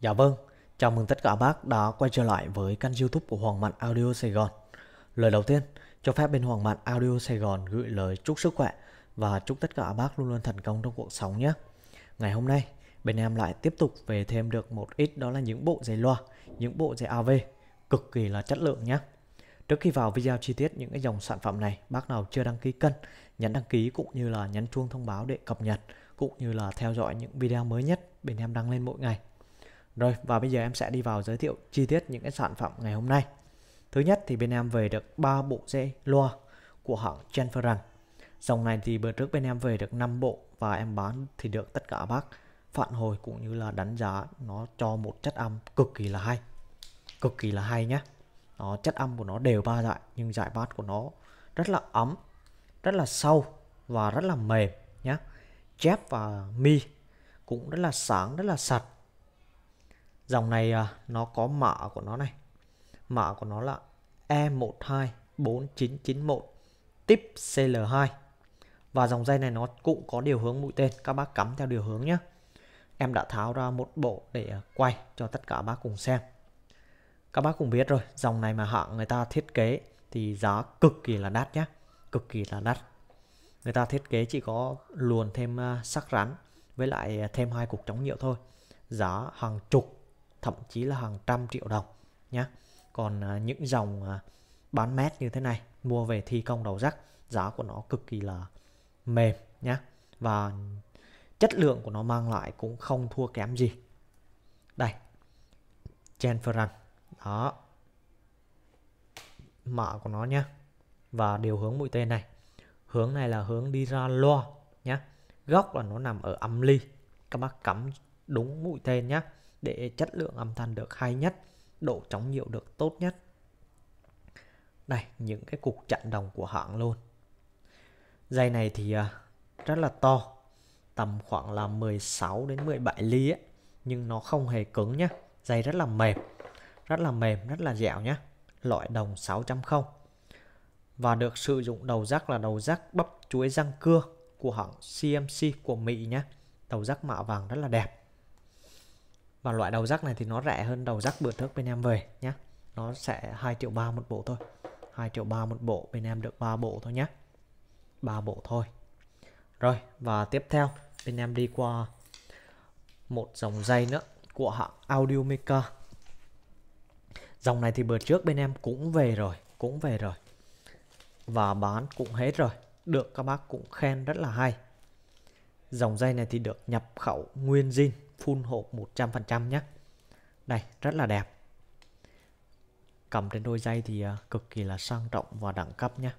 Dạ vâng, chào mừng tất cả bác đã quay trở lại với kênh youtube của Hoàng Mạn Audio Sài Gòn. Lời đầu tiên, cho phép bên Hoàng Mạn Audio Sài Gòn gửi lời chúc sức khỏe và chúc tất cả bác luôn luôn thành công trong cuộc sống nhé. Ngày hôm nay, bên em lại tiếp tục về thêm được một ít đó là những bộ giày loa, những bộ giày AV cực kỳ là chất lượng nhé. Trước khi vào video chi tiết những cái dòng sản phẩm này, bác nào chưa đăng ký kênh, nhấn đăng ký cũng như là nhấn chuông thông báo để cập nhật cũng như là theo dõi những video mới nhất bên em đăng lên mỗi ngày. Rồi và bây giờ em sẽ đi vào giới thiệu chi tiết những cái sản phẩm ngày hôm nay. Thứ nhất thì bên em về được 3 bộ dây loa của hãng Chenferan. Dòng này thì bữa trước bên em về được 5 bộ và em bán thì được tất cả bác phản hồi cũng như là đánh giá nó cho một chất âm cực kỳ là hay. Cực kỳ là hay nhá. Đó, chất âm của nó đều ba dải nhưng giải bass của nó rất là ấm, rất là sâu và rất là mềm nhá. Chép và mi cũng rất là sáng, rất là sạch Dòng này à, nó có mã của nó này. Mã của nó là E124991 tip CL2. Và dòng dây này nó cũng có điều hướng mũi tên, các bác cắm theo điều hướng nhé. Em đã tháo ra một bộ để quay cho tất cả bác cùng xem. Các bác cũng biết rồi, dòng này mà hãng người ta thiết kế thì giá cực kỳ là đắt nhé. Cực kỳ là đắt. Người ta thiết kế chỉ có luồn thêm à, sắc rắn với lại à, thêm hai cục chống nhiễu thôi. Giá hàng chục thậm chí là hàng trăm triệu đồng nhé còn à, những dòng à, bán mét như thế này mua về thi công đầu rắc giá của nó cực kỳ là mềm nhé và chất lượng của nó mang lại cũng không thua kém gì đây Chen Ferran đó mã của nó nhé và điều hướng mũi tên này hướng này là hướng đi ra loa nhé góc là nó nằm ở âm ly các bác cắm đúng mũi tên nhé để chất lượng âm thanh được hay nhất, độ chống nhiễu được tốt nhất. Đây, những cái cục chặn đồng của hãng luôn. Dây này thì à, rất là to, tầm khoảng là 16 đến 17 ly ấy, nhưng nó không hề cứng nhá, dây rất là mềm, rất là mềm, rất là dẻo nhá. Loại đồng 6.0 và được sử dụng đầu rắc là đầu rắc bắp chuối răng cưa của hãng CMC của Mỹ nhá, Đầu rắc mạ vàng rất là đẹp và loại đầu rắc này thì nó rẻ hơn đầu rắc bữa trước bên em về nhé nó sẽ 2 triệu ba một bộ thôi 2 triệu ba một bộ bên em được 3 bộ thôi nhé 3 bộ thôi rồi và tiếp theo bên em đi qua một dòng dây nữa của hãng Audio Maker dòng này thì bữa trước bên em cũng về rồi cũng về rồi và bán cũng hết rồi được các bác cũng khen rất là hay Dòng dây này thì được nhập khẩu nguyên zin full hộp 100% nhé. Đây, rất là đẹp. Cầm trên đôi dây thì à, cực kỳ là sang trọng và đẳng cấp nhé.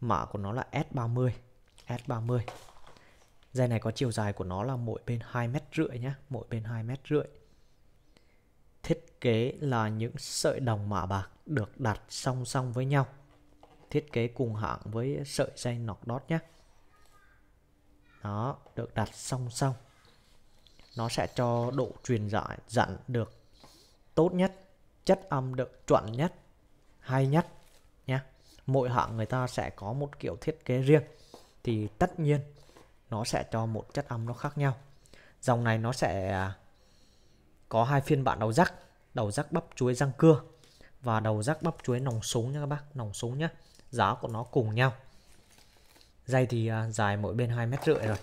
Mã của nó là S30. S30. Dây này có chiều dài của nó là mỗi bên 2 mét rưỡi nhé. Mỗi bên 2 mét rưỡi. Thiết kế là những sợi đồng mạ bạc được đặt song song với nhau. Thiết kế cùng hãng với sợi dây nọc đót nhé đó được đặt song song nó sẽ cho độ truyền giải dặn được tốt nhất chất âm được chuẩn nhất hay nhất nhé mỗi hãng người ta sẽ có một kiểu thiết kế riêng thì tất nhiên nó sẽ cho một chất âm nó khác nhau dòng này nó sẽ à, có hai phiên bản đầu rắc đầu rắc bắp chuối răng cưa và đầu rắc bắp chuối nòng súng nha các bác nòng súng nhá. giá của nó cùng nhau dây thì uh, dài mỗi bên 2 mét rưỡi rồi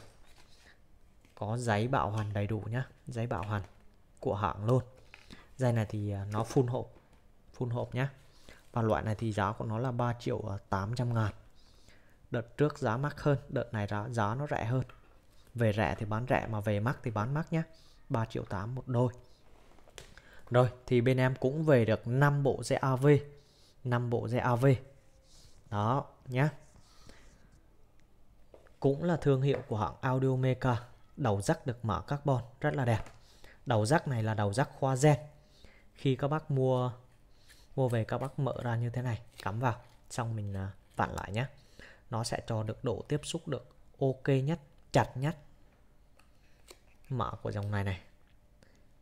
có giấy bảo hoàn đầy đủ nhá giấy bảo hoàn của hãng luôn dây này thì uh, nó full hộp full hộp nhá và loại này thì giá của nó là 3 triệu 800 à, ngàn đợt trước giá mắc hơn đợt này giá, giá nó rẻ hơn về rẻ thì bán rẻ mà về mắc thì bán mắc nhá 3 triệu 8 một đôi rồi thì bên em cũng về được 5 bộ GAV 5 bộ GAV đó nhá cũng là thương hiệu của hãng Audio Maker đầu rắc được mạ carbon rất là đẹp đầu rắc này là đầu rắc khoa gen khi các bác mua mua về các bác mở ra như thế này cắm vào xong mình à, vặn lại nhé nó sẽ cho được độ tiếp xúc được ok nhất chặt nhất mã của dòng này này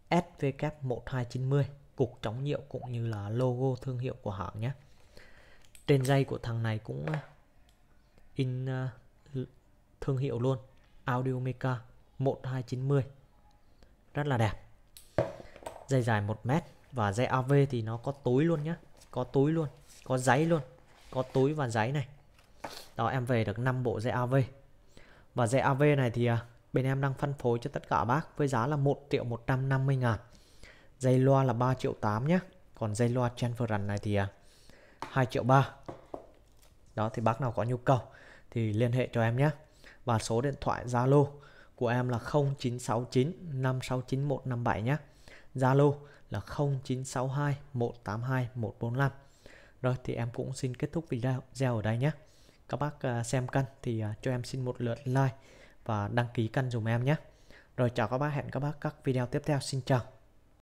SVK1290 cục chống nhiễu cũng như là logo thương hiệu của hãng nhé trên dây của thằng này cũng à, in à, thương hiệu luôn Audio Meca 1290 rất là đẹp dây dài 1 mét và dây AV thì nó có túi luôn nhá có túi luôn có giấy luôn có túi và giấy này đó em về được 5 bộ dây AV và dây AV này thì à, bên em đang phân phối cho tất cả bác với giá là 1 triệu 150 ngàn dây loa là 3 triệu 8 nhá còn dây loa transferan này thì 2 à, triệu 3 đó thì bác nào có nhu cầu thì liên hệ cho em nhé và số điện thoại Zalo của em là 0969 569 157 nhé. Zalo là 0962 182 145. Rồi thì em cũng xin kết thúc video ở đây nhé. Các bác à, xem căn thì à, cho em xin một lượt like và đăng ký căn dùm em nhé. Rồi chào các bác, hẹn các bác các video tiếp theo. Xin chào.